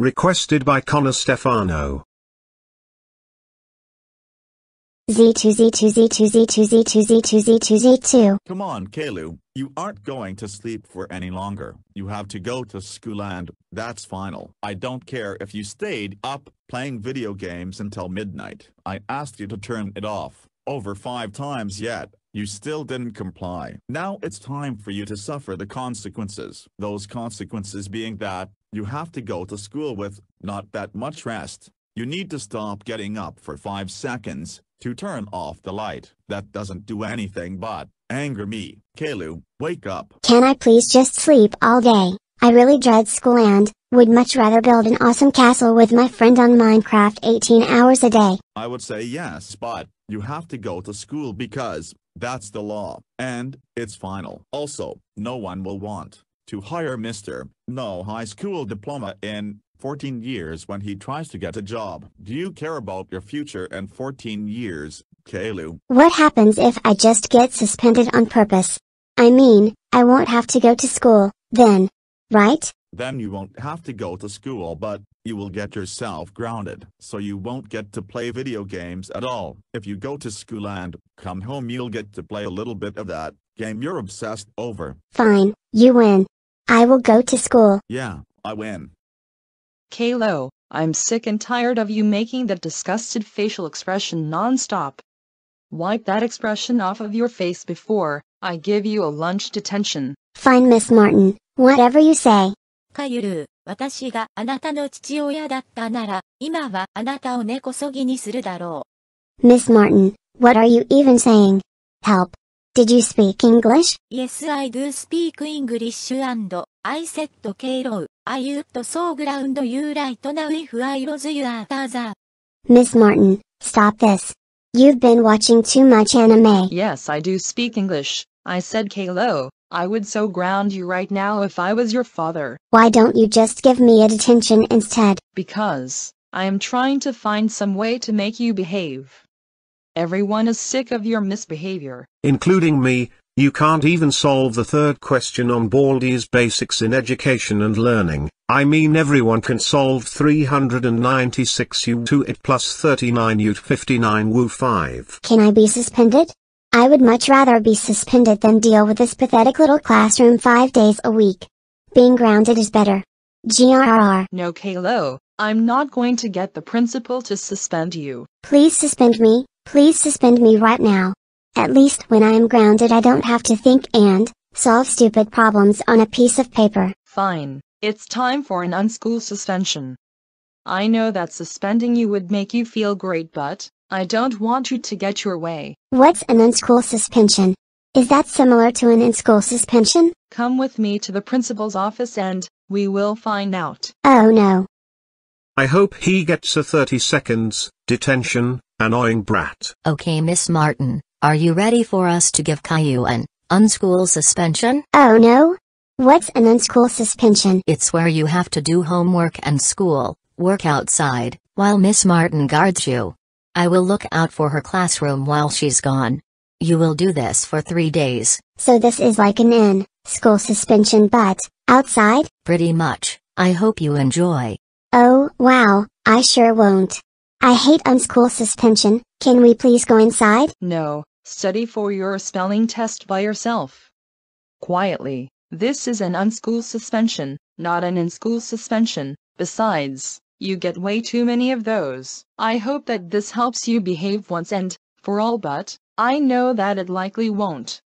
Requested by Connor Stefano. Z2 Z2 Z2 Z2 Z2 Z2 Z2 Z2. Come on, Kalu, you aren't going to sleep for any longer. You have to go to school and that's final. I don't care if you stayed up playing video games until midnight. I asked you to turn it off over five times yet. You still didn't comply. Now it's time for you to suffer the consequences. Those consequences being that, you have to go to school with, not that much rest. You need to stop getting up for 5 seconds, to turn off the light. That doesn't do anything but, anger me. Kalu, wake up. Can I please just sleep all day? I really dread school and, would much rather build an awesome castle with my friend on Minecraft 18 hours a day. I would say yes but, you have to go to school because, that's the law, and it's final. Also, no one will want to hire Mr. No high school diploma in 14 years when he tries to get a job. Do you care about your future and 14 years, Kalu? What happens if I just get suspended on purpose? I mean, I won't have to go to school, then. Right? Then you won't have to go to school but, you will get yourself grounded. So you won't get to play video games at all. If you go to school and come home you'll get to play a little bit of that game you're obsessed over. Fine, you win. I will go to school. Yeah, I win. Kalo, I'm sick and tired of you making that disgusted facial expression non-stop. Wipe that expression off of your face before I give you a lunch detention. Fine Miss Martin, whatever you say. かゆるー、私があなたの父親だったなら、今はあなたを根こそぎにするだろう。Miss Martin, what are you even saying? Help. Did you speak English? Yes, I do speak English and I said Kalo. I would so ground you right now if I was your father. Miss Martin, stop this. You've been watching too much anime. Yes, I do speak English. I said Kalo. I would so ground you right now if I was your father. Why don't you just give me a detention instead? Because, I am trying to find some way to make you behave. Everyone is sick of your misbehavior. Including me, you can't even solve the third question on Baldy's basics in education and learning. I mean everyone can solve 396 U2 it plus 39 U59 Wu 5. Can I be suspended? I would much rather be suspended than deal with this pathetic little classroom five days a week. Being grounded is better. GRRR. No Kalo, I'm not going to get the principal to suspend you. Please suspend me, please suspend me right now. At least when I am grounded I don't have to think and, solve stupid problems on a piece of paper. Fine, it's time for an unschool suspension. I know that suspending you would make you feel great but, I don't want you to get your way. What's an in-school suspension? Is that similar to an in-school suspension? Come with me to the principal's office and we will find out. Oh no. I hope he gets a 30 seconds detention, annoying brat. Okay, Miss Martin, are you ready for us to give Caillou an unschool suspension? Oh no. What's an unschool suspension? It's where you have to do homework and school, work outside, while Miss Martin guards you. I will look out for her classroom while she's gone. You will do this for three days. So this is like an in school suspension, but outside? Pretty much. I hope you enjoy. Oh, wow, I sure won't. I hate unschool suspension. Can we please go inside? No, study for your spelling test by yourself. Quietly, this is an unschool suspension, not an in school suspension. Besides, you get way too many of those. I hope that this helps you behave once and for all but I know that it likely won't.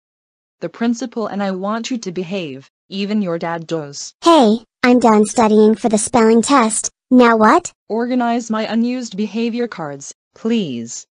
The principal and I want you to behave, even your dad does. Hey, I'm done studying for the spelling test. Now what? Organize my unused behavior cards, please.